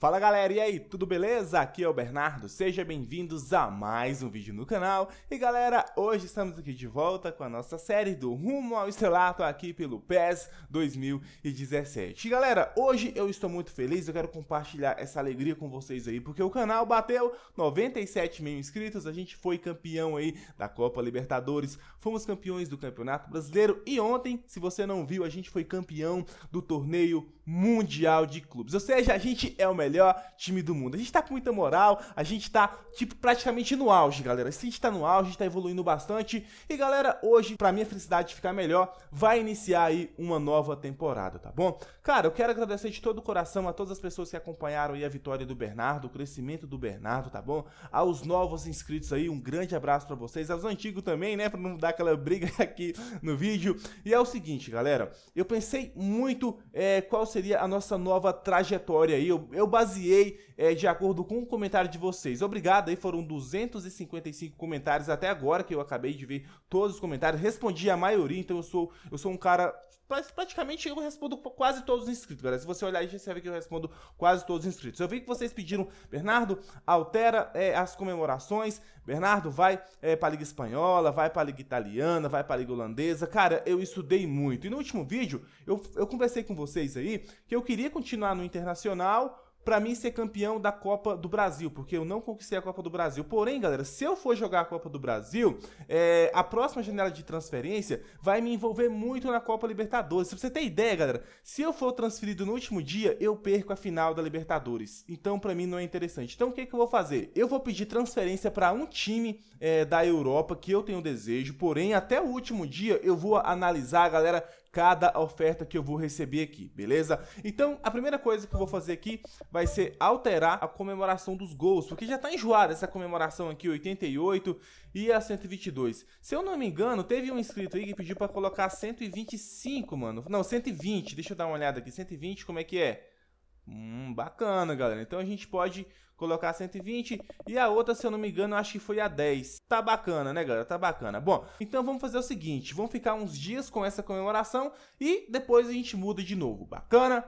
Fala galera, e aí, tudo beleza? Aqui é o Bernardo, sejam bem-vindos a mais um vídeo no canal. E galera, hoje estamos aqui de volta com a nossa série do Rumo ao Estrelato aqui pelo PES 2017. E galera, hoje eu estou muito feliz, eu quero compartilhar essa alegria com vocês aí, porque o canal bateu 97 mil inscritos, a gente foi campeão aí da Copa Libertadores, fomos campeões do Campeonato Brasileiro e ontem, se você não viu, a gente foi campeão do Torneio Mundial de Clubes. Ou seja, a gente é o melhor melhor time do mundo. A gente tá com muita moral, a gente tá, tipo, praticamente no auge, galera. Se a gente tá no auge, a gente tá evoluindo bastante. E, galera, hoje, pra minha felicidade ficar melhor, vai iniciar aí uma nova temporada, tá bom? Cara, eu quero agradecer de todo o coração a todas as pessoas que acompanharam aí a vitória do Bernardo, o crescimento do Bernardo, tá bom? Aos novos inscritos aí, um grande abraço pra vocês. Aos antigos também, né? Pra não dar aquela briga aqui no vídeo. E é o seguinte, galera, eu pensei muito é, qual seria a nossa nova trajetória aí. Eu, eu baseei é, de acordo com o comentário de vocês. Obrigado aí, foram 255 comentários até agora que eu acabei de ver todos os comentários, respondi a maioria, então eu sou, eu sou um cara praticamente eu respondo quase todos os inscritos, galera. Se você olhar aí, você vai que eu respondo quase todos os inscritos. Eu vi que vocês pediram, Bernardo, altera é, as comemorações. Bernardo, vai é, pra Liga Espanhola, vai pra Liga Italiana, vai pra Liga Holandesa. Cara, eu estudei muito. E no último vídeo, eu, eu conversei com vocês aí que eu queria continuar no Internacional, para mim ser campeão da Copa do Brasil, porque eu não conquistei a Copa do Brasil. Porém, galera, se eu for jogar a Copa do Brasil, é, a próxima janela de transferência vai me envolver muito na Copa Libertadores. Pra você ter ideia, galera, se eu for transferido no último dia, eu perco a final da Libertadores. Então, para mim, não é interessante. Então, o que, que eu vou fazer? Eu vou pedir transferência para um time é, da Europa que eu tenho desejo, porém, até o último dia eu vou analisar, galera, cada oferta que eu vou receber aqui, beleza? Então, a primeira coisa que eu vou fazer aqui vai ser alterar a comemoração dos gols, porque já tá enjoada essa comemoração aqui, 88 e a 122. Se eu não me engano, teve um inscrito aí que pediu para colocar 125, mano. Não, 120, deixa eu dar uma olhada aqui, 120, como é que é? Hum, bacana, galera. Então a gente pode colocar 120 e a outra, se eu não me engano, acho que foi a 10. Tá bacana, né, galera? Tá bacana. Bom, então vamos fazer o seguinte, vamos ficar uns dias com essa comemoração e depois a gente muda de novo. Bacana?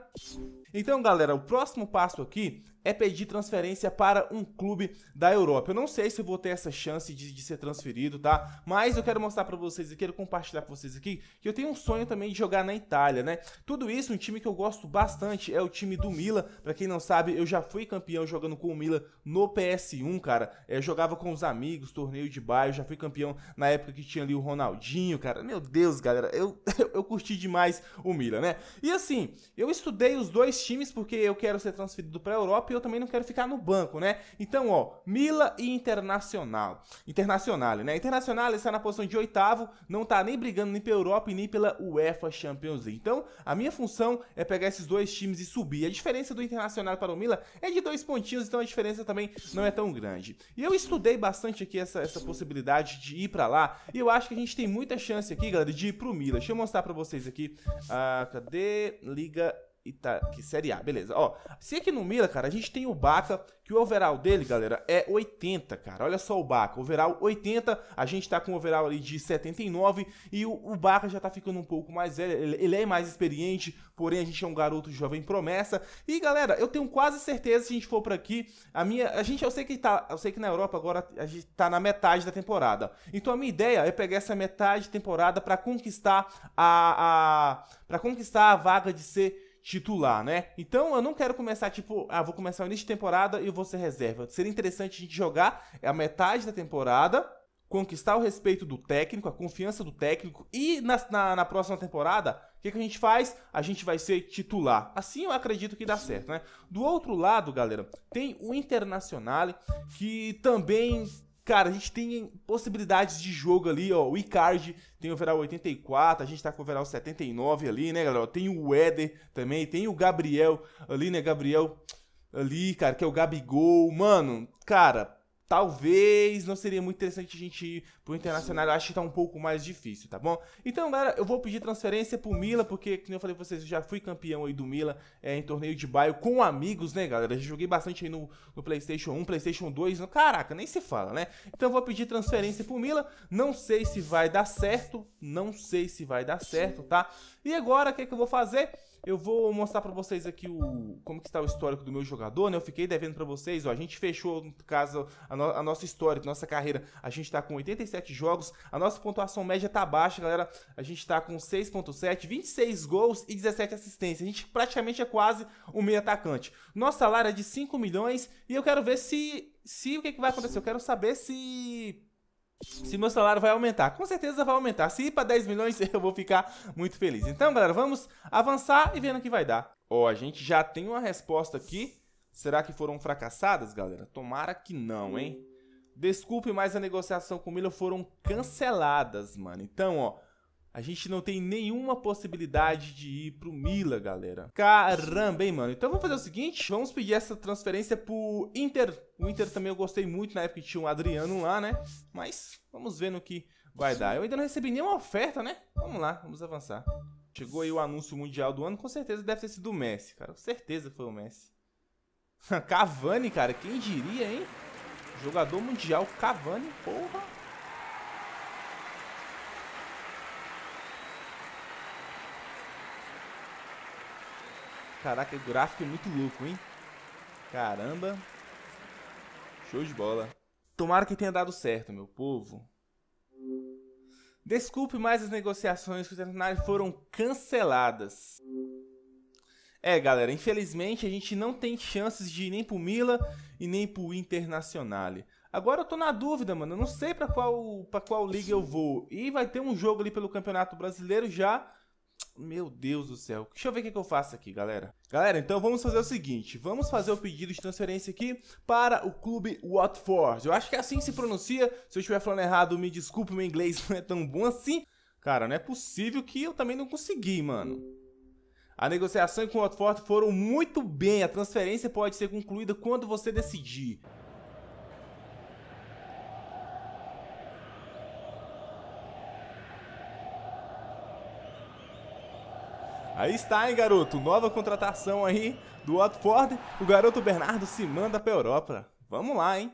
Então, galera, o próximo passo aqui é pedir transferência para um clube da Europa. Eu não sei se eu vou ter essa chance de, de ser transferido, tá? Mas eu quero mostrar para vocês e quero compartilhar com vocês aqui que eu tenho um sonho também de jogar na Itália, né? Tudo isso, um time que eu gosto bastante é o time do Mila. Para quem não sabe, eu já fui campeão jogando com o Mila no PS1, cara. É, eu jogava com os amigos, torneio de bairro, já fui campeão na época que tinha ali o Ronaldinho, cara. Meu Deus, galera, eu, eu, eu curti demais o Mila, né? E assim, eu estudei os dois times, porque eu quero ser transferido para a Europa e eu também não quero ficar no banco, né? Então, ó, Mila e Internacional. Internacional, né? Internacional está na posição de oitavo, não está nem brigando nem pela Europa e nem pela UEFA Champions League. Então, a minha função é pegar esses dois times e subir. A diferença do Internacional para o Mila é de dois pontinhos, então a diferença também não é tão grande. E eu estudei bastante aqui essa, essa possibilidade de ir para lá, e eu acho que a gente tem muita chance aqui, galera, de ir pro Mila. Deixa eu mostrar para vocês aqui. Ah, cadê? Liga Ita... Tá, que Série A, beleza. Ó, se aqui é no Mila, cara, a gente tem o Baca, que o overall dele, galera, é 80, cara. Olha só o Baca, overall 80, a gente tá com o overall ali de 79 e o, o Baca já tá ficando um pouco mais velho, ele, ele, é mais experiente, porém a gente é um garoto jovem promessa. E, galera, eu tenho quase certeza, se a gente for por aqui, a minha, a gente, eu sei que tá, eu sei que na Europa agora a gente tá na metade da temporada. Então a minha ideia é pegar essa metade de temporada para conquistar a, a para conquistar a vaga de ser titular, né? Então eu não quero começar, tipo, ah, vou começar o início de temporada e eu vou ser reserva. Seria interessante a gente jogar a metade da temporada, conquistar o respeito do técnico, a confiança do técnico, e na, na, na próxima temporada, o que, que, a gente faz? A gente vai ser titular. Assim eu acredito que dá certo, né? Do outro lado, galera, tem o Internacional, que também Cara, a gente tem possibilidades de jogo ali, ó. O Icard tem o overall 84, a gente tá com o overall 79 ali, né, galera? Tem o Éder também, tem o Gabriel ali, né, Gabriel ali, cara, que é o Gabigol. Mano, cara, talvez não seria muito interessante a gente ir pro Internacional. Eu acho que tá um pouco mais difícil, tá bom? Então, galera, eu vou pedir transferência pro Mila, porque, como eu falei pra vocês, eu já fui campeão aí do Mila é, em torneio de bairro com amigos, né, galera? Eu joguei bastante aí no, no PlayStation 1, PlayStation 2. No... Caraca, nem se fala, né? Então, eu vou pedir transferência pro Mila. Não sei se vai dar certo, não sei se vai dar certo, tá? E agora, o que, é que eu vou fazer? Eu vou mostrar para vocês aqui o como que está o histórico do meu jogador, né? Eu fiquei devendo para vocês, ó, a gente fechou, no caso, a, no, a nossa história, nossa carreira. A gente está com 87 jogos, a nossa pontuação média tá baixa, galera. A gente está com 6.7, 26 gols e 17 assistências. A gente praticamente é quase um meio atacante. Nosso salário é de 5 milhões e eu quero ver se se o que, que vai acontecer. Eu quero saber se se meu salário vai aumentar, com certeza vai aumentar. Se ir para 10 milhões, eu vou ficar muito feliz. Então, galera, vamos avançar e vendo o que vai dar. Ó, oh, a gente já tem uma resposta aqui. Será que foram fracassadas, galera? Tomara que não, hein? Desculpe, mas a negociação com o Miller foram canceladas, mano. Então, ó, a gente não tem nenhuma possibilidade de ir pro Mila, galera. Caramba, hein, mano. Então vamos fazer o seguinte, vamos pedir essa transferência pro Inter. O Inter também eu gostei muito, na época que tinha um Adriano lá, né? Mas vamos ver no que vai dar. Eu ainda não recebi nenhuma oferta, né? Vamos lá, vamos avançar. Chegou aí o anúncio mundial do ano, com certeza deve ter sido o Messi, cara. Com certeza foi o Messi. Cavani, cara, quem diria, hein? Jogador mundial Cavani, porra. Caraca, o gráfico é muito louco, hein? Caramba. Show de bola. Tomara que tenha dado certo, meu povo. Desculpe, mas as negociações com o Centenário foram canceladas. É, galera, infelizmente a gente não tem chances de ir nem pro Mila e nem pro Internazionale. Agora eu tô na dúvida, mano. Eu não sei para qual para qual liga eu vou. E vai ter um jogo ali pelo Campeonato Brasileiro já meu Deus do céu. Deixa eu ver o que, que eu faço aqui, galera. Galera, então vamos fazer o seguinte. Vamos fazer o pedido de transferência aqui para o clube Watford. Eu acho que é assim que se pronuncia. Se eu estiver falando errado, me desculpe, meu inglês não é tão bom assim. Cara, não é possível que eu também não consegui, mano. A negociação com o Watford foram muito bem. A transferência pode ser concluída quando você decidir. Aí está, hein, garoto? Nova contratação aí do Watford. O garoto Bernardo se manda para Europa. Vamos lá, hein?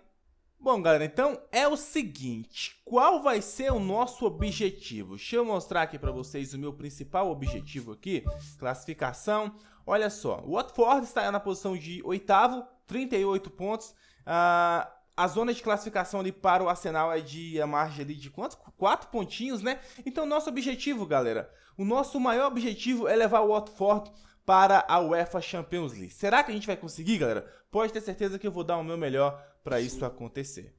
Bom, galera, então é o seguinte, qual vai ser o nosso objetivo? Deixa eu mostrar aqui para vocês o meu principal objetivo aqui, classificação. Olha só, o Watford está na posição de oitavo, 38 pontos. Ah, a zona de classificação ali para o Arsenal é de a margem ali de quanto? Quatro pontinhos, né? Então, nosso objetivo, galera, o nosso maior objetivo é levar o Watford para a UEFA Champions League. Será que a gente vai conseguir, galera? Pode ter certeza que eu vou dar o meu melhor para isso acontecer.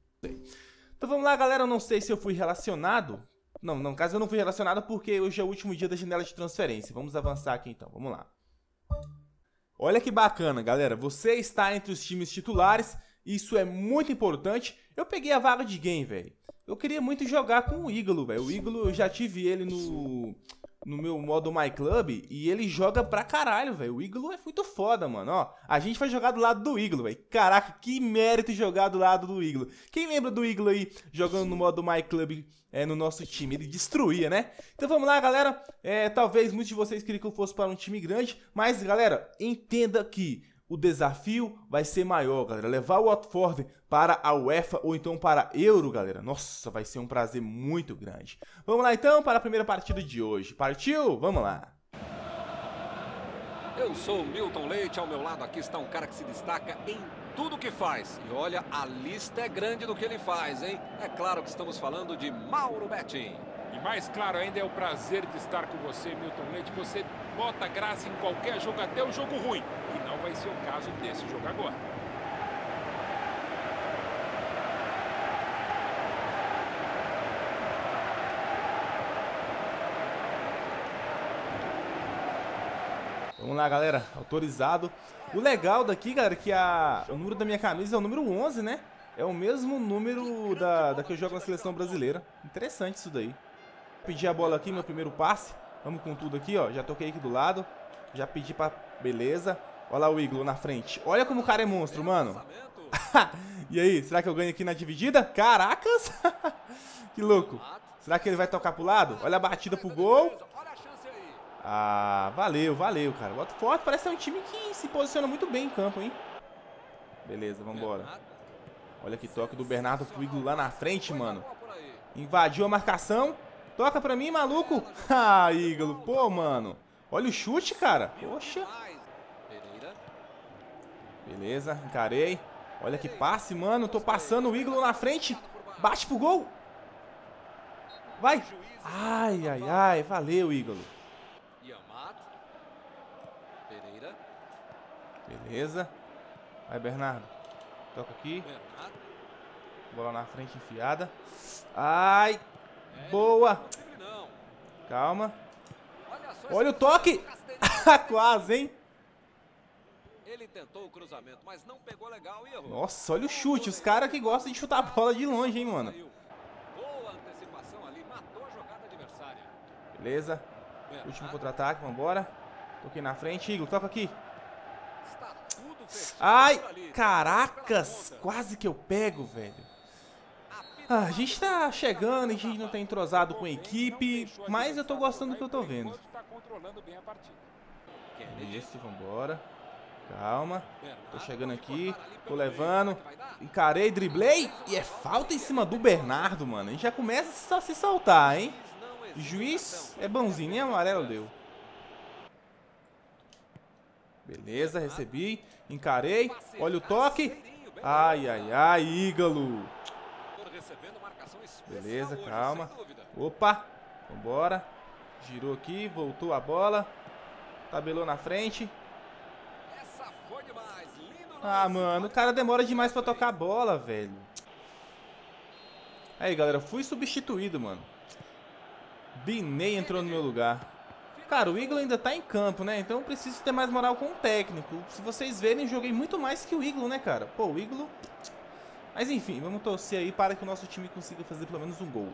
Então vamos lá, galera. Eu não sei se eu fui relacionado. Não, no caso eu não fui relacionado porque hoje é o último dia da janela de transferência. Vamos avançar aqui então, vamos lá. Olha que bacana, galera. Você está entre os times titulares isso é muito importante. Eu peguei a vaga de game, velho. Eu queria muito jogar com o Ígolo, velho. O Ígolo, eu já tive ele no no meu modo My Club e ele joga pra caralho, velho. O Iglo é muito foda, mano. Ó, a gente vai jogar do lado do Iglo, velho. Caraca, que mérito jogar do lado do Iglo. Quem lembra do Iglo aí jogando no modo My Club é, no nosso time? Ele destruía, né? Então vamos lá, galera. É, talvez muitos de vocês queriam que eu fosse para um time grande, mas galera, entenda que o desafio vai ser maior, galera. Levar o Watford para a UEFA ou então para Euro, galera. Nossa, vai ser um prazer muito grande. Vamos lá então para a primeira partida de hoje. Partiu? Vamos lá. Eu sou o Milton Leite, ao meu lado aqui está um cara que se destaca em tudo que faz. E olha, a lista é grande do que ele faz, hein? É claro que estamos falando de Mauro Betting. E mais claro ainda é o prazer de estar com você, Milton Leite. Você bota graça em qualquer jogo, até o jogo ruim. E vai ser o caso desse jogo agora. Vamos lá, galera. Autorizado. O legal daqui, galera, é que a... o número da minha camisa é o número 11, né? É o mesmo número da, da que eu jogo na seleção brasileira. Interessante isso daí. Pedi a bola aqui, meu primeiro passe. Vamos com tudo aqui, ó. Já toquei aqui do lado. Já pedi pra... Beleza. Olha lá o Iglo na frente. Olha como o cara é monstro, mano. e aí, será que eu ganho aqui na dividida? Caracas! que louco. Será que ele vai tocar pro lado? Olha a batida pro gol. Ah, valeu, valeu, cara. Bota forte. parece ser um time que se posiciona muito bem em campo, hein? Beleza, vambora. Olha que toque do Bernardo pro Iglo lá na frente, mano. Invadiu a marcação. Toca pra mim, maluco. Ah, Iglo. Pô, mano. Olha o chute, cara. Poxa. Beleza, encarei. Olha que passe, mano. Tô passando o Iglo na frente. Bate pro gol. Vai. Ai, ai, ai. Valeu, Iglo. Beleza. Vai, Bernardo. Toca aqui. Bola na frente enfiada. Ai. Boa. Calma. Olha o toque. Quase, hein? Ele tentou o cruzamento, mas não pegou legal e errou. Nossa, olha o chute. Os caras que gostam de chutar a bola de longe, hein, mano. Boa antecipação ali, matou a jogada adversária. Beleza. Último contra-ataque, vambora. aqui na frente, Igor, toca aqui. Ai, caracas, quase que eu pego, velho. Ah, a gente tá chegando, a gente não tá entrosado com a equipe, mas eu tô gostando do que eu tô vendo. Tá Beleza, vambora. Calma. Tô chegando aqui. Tô levando. Encarei, driblei. E é falta em cima do Bernardo, mano. A gente já começa a se saltar, hein? juiz é bonzinho, nem amarelo deu. Beleza, recebi. Encarei. Olha o toque. Ai, ai, ai, Ígalo. Beleza, calma. Opa. Vambora. Girou aqui, voltou a bola. Tabelou na frente. Ah, mano, o cara demora demais pra tocar a bola, velho. Aí, galera, fui substituído, mano. Binei entrou no meu lugar. Cara, o Iglo ainda tá em campo, né? Então eu preciso ter mais moral com o técnico. Se vocês verem, joguei muito mais que o Iglo, né, cara? Pô, o Iglo... Mas enfim, vamos torcer aí para que o nosso time consiga fazer pelo menos um gol.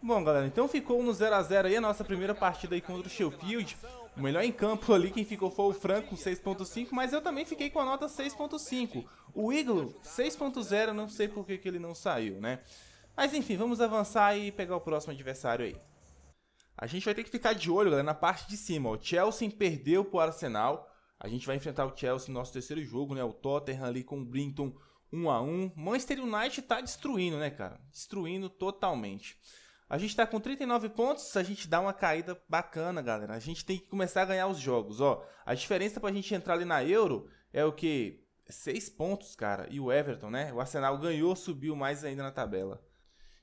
Bom, galera, então ficou no 0x0 aí a nossa primeira partida aí contra o Sheffield. O melhor em campo ali quem ficou foi o Franco, 6.5, mas eu também fiquei com a nota 6.5. O Iglo, 6.0, não sei por que, que ele não saiu, né? Mas enfim, vamos avançar e pegar o próximo adversário aí. A gente vai ter que ficar de olho, galera, na parte de cima. O Chelsea perdeu pro Arsenal. A gente vai enfrentar o Chelsea no nosso terceiro jogo, né? O Tottenham ali com o Brinton 1 a 1 Manchester United tá destruindo, né, cara? Destruindo totalmente. A gente tá com 39 pontos, a gente dá uma caída bacana, galera. A gente tem que começar a ganhar os jogos, ó. A diferença pra gente entrar ali na Euro é o que? 6 pontos, cara. E o Everton, né? O Arsenal ganhou, subiu mais ainda na tabela.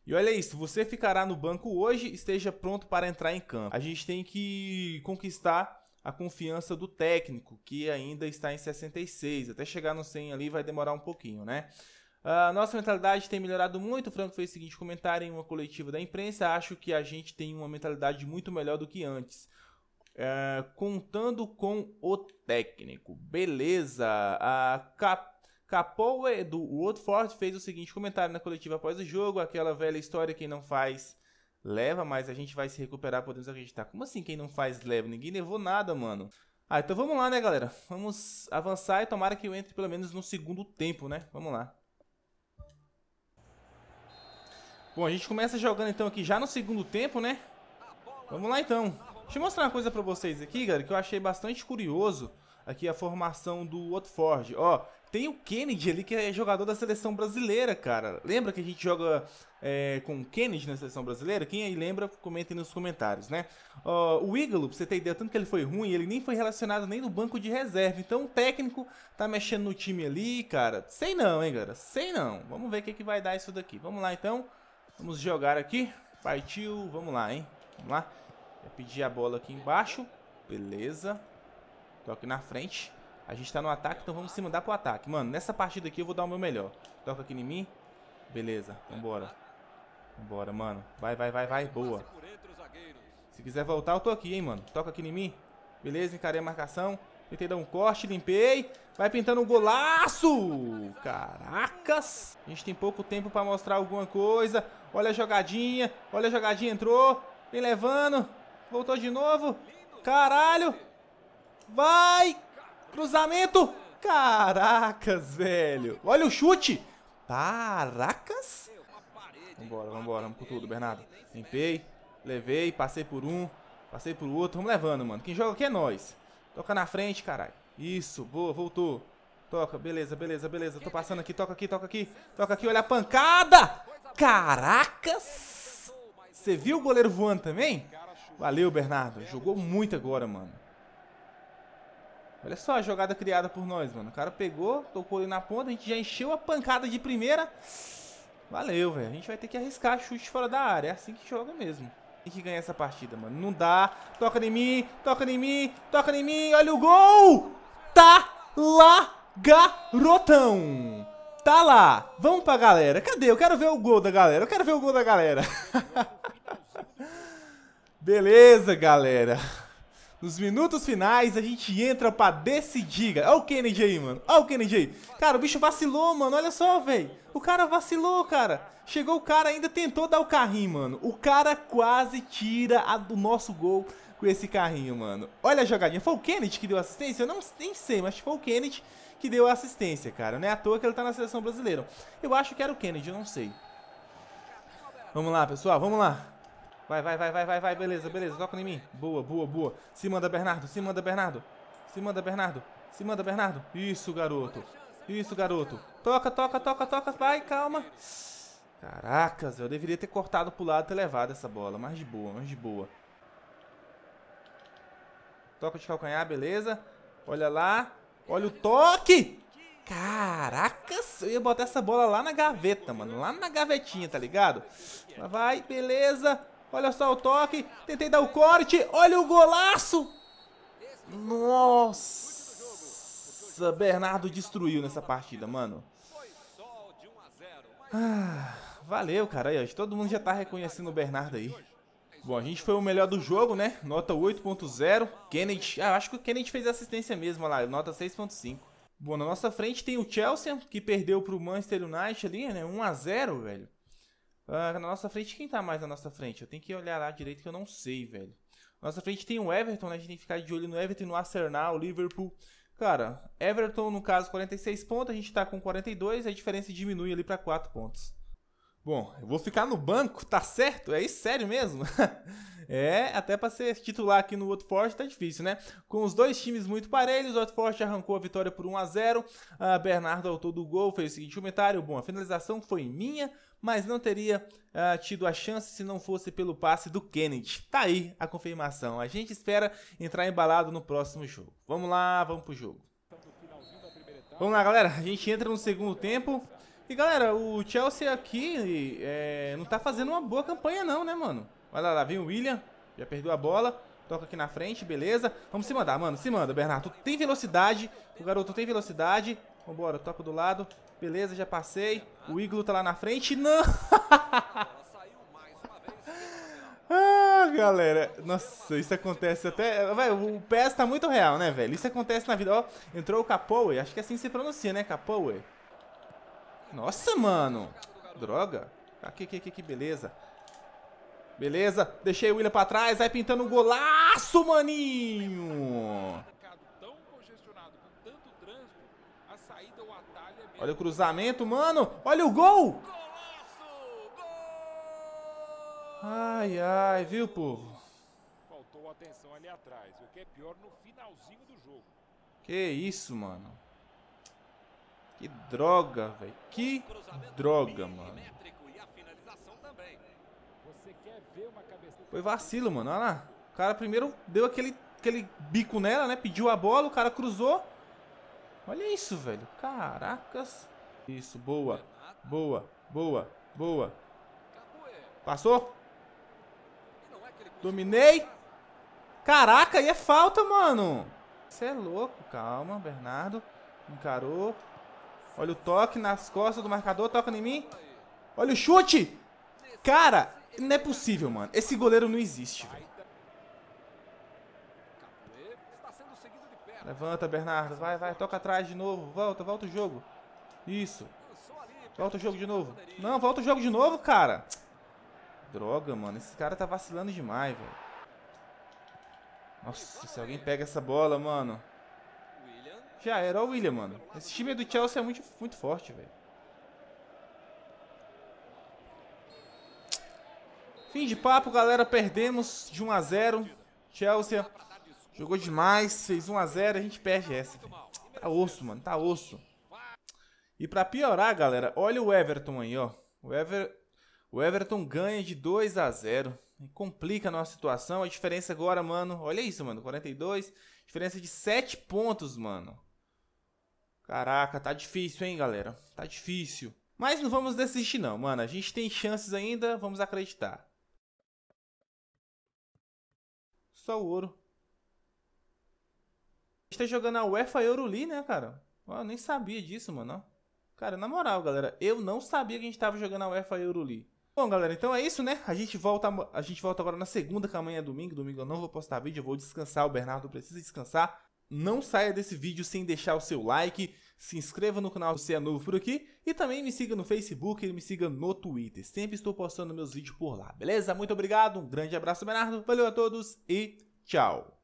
E olha isso, você ficará no banco hoje, esteja pronto para entrar em campo. A gente tem que conquistar a confiança do técnico, que ainda está em 66. Até chegar no 100 ali vai demorar um pouquinho, né? Ah, a nossa mentalidade tem melhorado muito. O Franco fez o seguinte comentário em uma coletiva da imprensa: Acho que a gente tem uma mentalidade muito melhor do que antes. É, contando com o técnico. Beleza. A Cap Capoe do Watford fez o seguinte comentário na coletiva após o jogo: aquela velha história, quem não faz leva, mas a gente vai se recuperar, podemos acreditar. Como assim quem não faz leva? Ninguém levou nada, mano. Ah, então vamos lá, né, galera? Vamos avançar e tomara que eu entre pelo menos no segundo tempo, né? Vamos lá. Bom, a gente começa jogando então aqui já no segundo tempo, né? Vamos lá então. Deixa eu mostrar uma coisa pra vocês aqui, galera, que eu achei bastante curioso aqui a formação do Watford. Ó, tem o Kennedy ali que é jogador da seleção brasileira, cara. Lembra que a gente joga é, com o Kennedy na seleção brasileira? Quem aí lembra, comentem nos comentários, né? Ó, o Igalo, pra você ter ideia, tanto que ele foi ruim, ele nem foi relacionado nem no banco de reserva. Então o técnico tá mexendo no time ali, cara. Sei não, hein, cara. Sei não. Vamos ver o que, é que vai dar isso daqui. Vamos lá então. Vamos jogar aqui. Partiu, vamos lá, hein? Vamos lá. Vou pedir a bola aqui embaixo. Beleza. Toque na frente. A gente tá no ataque, então vamos se mandar pro ataque. Mano, nessa partida aqui eu vou dar o meu melhor. Toca aqui em mim. Beleza, vambora. Vambora, mano. Vai, vai, vai, vai. Boa. Se quiser voltar, eu tô aqui, hein, mano. Toca aqui em mim. Beleza, encarei a marcação. Tentei dar um corte, limpei. Vai pintando um golaço! Caracas! A gente tem pouco tempo para mostrar alguma coisa. Olha a jogadinha. Olha a jogadinha, entrou. Vem levando. Voltou de novo. Caralho! Vai! Cruzamento! Caracas, velho! Olha o chute! Caracas! Vambora, vambora, vamos com tudo, Bernardo. Limpei, levei, passei por um, passei por outro. Vamos levando, mano. Quem joga aqui é nós. Toca na frente, caralho. Isso, boa, voltou. Toca, beleza, beleza, beleza. Tô passando aqui, toca aqui, toca aqui. Toca aqui, olha a pancada! Caracas! Você viu o goleiro voando também? Valeu, Bernardo. Jogou muito agora, mano. Olha só a jogada criada por nós, mano. O cara pegou, tocou ali na ponta, a gente já encheu a pancada de primeira. Valeu, velho. A gente vai ter que arriscar chute fora da área. É assim que joga mesmo. Tem que ganhar essa partida, mano. Não dá. Toca em mim, toca em mim, toca em mim. Olha o gol! Tá lá, garotão! Tá lá. Vamos pra galera. Cadê? Eu quero ver o gol da galera. Eu quero ver o gol da galera. Beleza, galera. Nos minutos finais, a gente entra pra decidir. Olha o Kennedy aí, mano. Olha o Kennedy aí. Cara, o bicho vacilou, mano. Olha só, velho. O cara vacilou, cara. Chegou o cara, ainda tentou dar o carrinho, mano. O cara quase tira a do nosso gol com esse carrinho, mano. Olha a jogadinha. Foi o Kennedy que deu assistência? Eu não nem sei, mas foi o Kennedy que deu assistência, cara. Não é à toa que ele tá na seleção brasileira. Eu acho que era o Kennedy, eu não sei. Vamos lá, pessoal. Vamos lá. Vai, vai, vai, vai, vai, vai. Beleza, beleza. Toca em mim. Boa, boa, boa. Se manda, Bernardo. Se manda, Bernardo. Se manda, Bernardo. Se manda, Bernardo. Isso, garoto. Isso, garoto. Toca, toca, toca, toca. Vai, calma. Caracas, eu deveria ter cortado pro lado e ter levado essa bola. Mas de boa, mas de boa. Toca de calcanhar, beleza. Olha lá. Olha o toque! Caracas, eu ia botar essa bola lá na gaveta, mano. Lá na gavetinha, tá ligado? Vai, beleza. Olha só o toque. Tentei dar o corte. Olha o golaço. Nossa. Bernardo destruiu nessa partida, mano. Ah, valeu, cara. todo mundo já tá reconhecendo o Bernardo aí. Bom, a gente foi o melhor do jogo, né? Nota 8.0. Kennedy. Ah, acho que o Kennedy fez assistência mesmo olha lá. Nota 6.5. Bom, na nossa frente tem o Chelsea, que perdeu pro Manchester United ali, né? 1x0, velho. Ah, na nossa frente, quem tá mais na nossa frente? Eu tenho que olhar lá direito que eu não sei, velho. Nossa frente tem o Everton, né? A gente tem que ficar de olho no Everton, no Arsenal, Liverpool. Cara, Everton, no caso, 46 pontos, a gente tá com 42, a diferença diminui ali para 4 pontos. Bom, eu vou ficar no banco, tá certo? É isso, sério mesmo? é, até para ser titular aqui no Watford tá difícil, né? Com os dois times muito parelhos, o Watford arrancou a vitória por 1 a 0 a ah, Bernardo, autor do gol, fez o seguinte comentário, bom, a finalização foi minha, mas não teria uh, tido a chance se não fosse pelo passe do Kennedy. Tá aí a confirmação, a gente espera entrar embalado no próximo jogo. Vamos lá, vamos pro jogo. Vamos lá, galera, a gente entra no segundo tempo... E galera, o Chelsea aqui é, não tá fazendo uma boa campanha não, né, mano? Olha lá, lá vem o William, já perdeu a bola. Toca aqui na frente, beleza. Vamos se mandar, mano. Se manda, Bernardo. Tem velocidade. O garoto tem velocidade. Vambora, toca do lado. Beleza, já passei. O Iglo tá lá na frente. Não! ah, galera. Nossa, isso acontece até... Vai, o PES tá muito real, né, velho? Isso acontece na vida. Ó, entrou o Capoe. Acho que é assim se pronuncia, né? Capoe. Nossa, mano. Droga. Aqui, ah, aqui, aqui, que beleza. Beleza. Deixei o William pra trás. Vai pintando um golaço, maninho. Olha o cruzamento, mano. Olha o gol. Ai, ai, viu, povo? Faltou atenção ali atrás. O que é pior no finalzinho do jogo. Que isso, mano. Que droga, velho. Que droga, mano. Foi vacilo, mano. Olha lá. O cara primeiro deu aquele, aquele bico nela, né? Pediu a bola, o cara cruzou. Olha isso, velho. Caracas. Isso, boa. Boa, boa, boa. Passou? Dominei. Caraca, aí é falta, mano. Você é louco. Calma, Bernardo. Encarou. Olha o toque nas costas do marcador, toca em mim. Olha o chute! Cara, não é possível, mano. Esse goleiro não existe. velho. Levanta, Bernardo. Vai, vai. Toca atrás de novo. Volta, volta o jogo. Isso. Volta o jogo de novo. Não, volta o jogo de novo, cara. Droga, mano. Esse cara tá vacilando demais, velho. Nossa, se alguém pega essa bola, mano. Já era o William, mano. Esse time do Chelsea é muito, muito forte, velho. Fim de papo, galera. Perdemos de 1 a 0 Chelsea jogou demais. Fez 1 a 0 A gente perde essa. Véio. Tá osso, mano. Tá osso. E pra piorar, galera, olha o Everton aí, ó. O, Ever... o Everton ganha de 2 a 0 Complica a nossa situação. A diferença agora, mano. Olha isso, mano. 42. Diferença de 7 pontos, mano. Caraca, tá difícil, hein, galera? Tá difícil. Mas não vamos desistir, não, mano. A gente tem chances ainda, vamos acreditar. Só o ouro. A gente tá jogando a UEFA Euroli, né, cara? eu nem sabia disso, mano. Cara, na moral, galera, eu não sabia que a gente tava jogando a UEFA Euroli. Bom, galera, então é isso, né? A gente volta, a gente volta agora na segunda, que amanhã é domingo. Domingo eu não vou postar vídeo, eu vou descansar. O Bernardo precisa descansar não saia desse vídeo sem deixar o seu like, se inscreva no canal se é novo por aqui e também me siga no Facebook e me siga no Twitter. Sempre estou postando meus vídeos por lá, beleza? Muito obrigado, um grande abraço, Bernardo, valeu a todos e tchau!